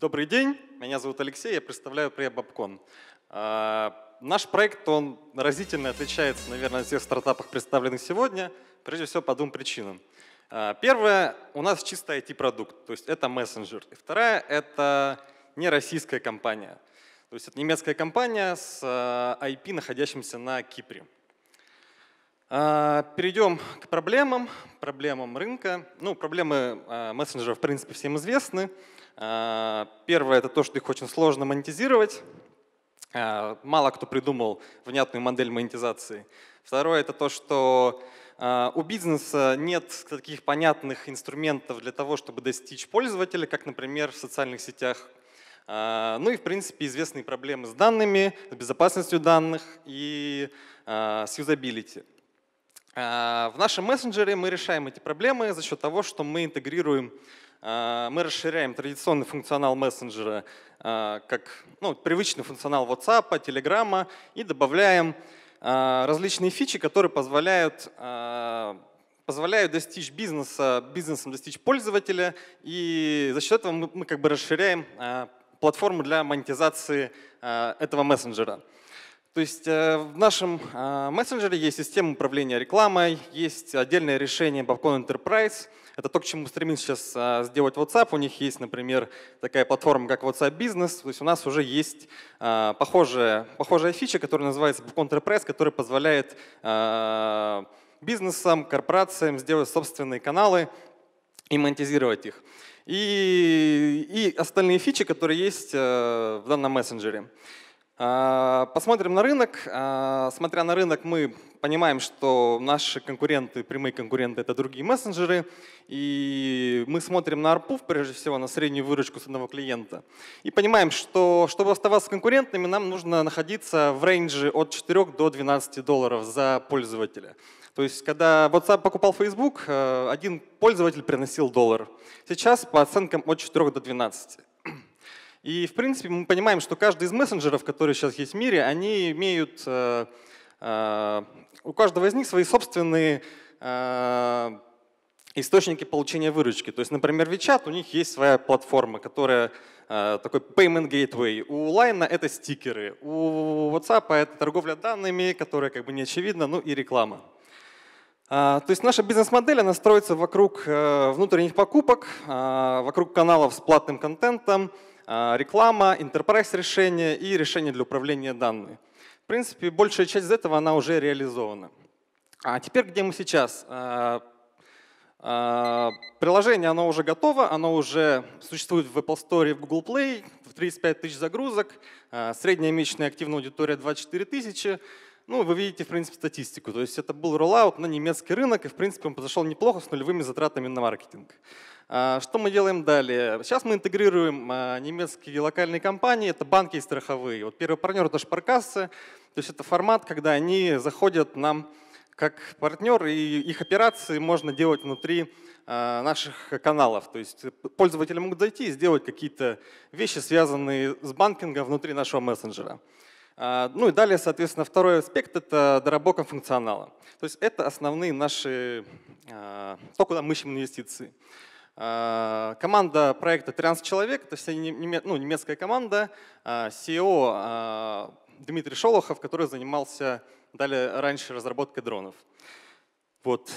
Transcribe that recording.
Добрый день, меня зовут Алексей, я представляю Прея а, Наш проект, он разительно отличается, наверное, от всех стартапов, представленных сегодня, прежде всего по двум причинам. А, первое, у нас чисто IT-продукт, то есть это мессенджер. И вторая, это не российская компания. То есть это немецкая компания с IP, а, находящимся на Кипре. А, перейдем к проблемам, проблемам рынка. Ну, проблемы а, мессенджера в принципе, всем известны. А, первое – это то, что их очень сложно монетизировать. Мало кто придумал внятную модель монетизации. Второе – это то, что у бизнеса нет таких понятных инструментов для того, чтобы достичь пользователя, как, например, в социальных сетях. Ну и, в принципе, известные проблемы с данными, с безопасностью данных и с юзабилити. А, в нашем мессенджере мы решаем эти проблемы за счет того, что мы интегрируем, а, мы расширяем традиционный функционал мессенджера, а, как ну, привычный функционал WhatsApp, Telegram, и добавляем различные фичи, которые позволяют, позволяют достичь бизнеса, бизнесом достичь пользователя, и за счет этого мы, мы как бы расширяем платформу для монетизации этого мессенджера. То есть э, в нашем а, мессенджере есть система управления рекламой, есть отдельное решение Babcon Enterprise. Это то, к чему стремится сейчас а, сделать WhatsApp. У них есть, например, такая платформа, как WhatsApp Business. То есть у нас уже есть а, похожая, похожая фича, которая называется Babcon Enterprise, которая позволяет бизнесам, корпорациям сделать собственные каналы и монетизировать их. И, и остальные фичи, которые есть э, в данном мессенджере. А, посмотрим на рынок. А, смотря на рынок, мы понимаем, что наши конкуренты, прямые конкуренты — это другие мессенджеры. И мы смотрим на ARPU, прежде всего, на среднюю выручку с одного клиента. И понимаем, что чтобы оставаться конкурентными, нам нужно находиться в рейнже от 4 до 12 долларов за пользователя. То есть, когда WhatsApp покупал Facebook, э, один пользователь приносил доллар. Сейчас по оценкам от 4 до 12. И, в принципе, мы понимаем, что каждый из мессенджеров, которые сейчас есть в мире, они имеют, э, э, у каждого из них свои собственные э, источники получения выручки. То есть, например, WeChat, у них есть своя платформа, которая такой payment gateway. У Line это стикеры, у WhatsApp это торговля данными, которая как бы не очевидна, ну и реклама. А, то есть наша бизнес-модель она строится вокруг внутренних покупок, а, вокруг каналов с платным контентом, а, реклама, интерпрайс решения и решения для управления данными. В принципе, большая часть из этого она уже реализована. А теперь где мы сейчас? А, а, приложение, оно уже готово, оно уже существует в Apple Store и в Google Play, в 35 тысяч загрузок, средняя месячная активная аудитория 24 тысячи. Ну, вы видите, в принципе, статистику. То есть это был роллаут на немецкий рынок, и, в принципе, он подошел неплохо с нулевыми затратами на маркетинг. А, что мы делаем далее? Сейчас мы интегрируем а, немецкие локальные компании, это банки и страховые. Вот первый партнер — это шпаркассы. То есть это формат, когда они заходят нам как партнер, и их операции можно делать внутри а, наших каналов. То есть пользователи могут зайти и сделать какие-то вещи, связанные с банкингом внутри нашего мессенджера. А, ну и далее, соответственно, второй аспект — это доработка функционала. То есть это основные наши, а, то, куда мы ищем инвестиции. А, команда проекта 13 человек, то есть ну, немецкая команда, CEO Дмитрий Шолохов, который занимался далее раньше разработкой дронов. Вот.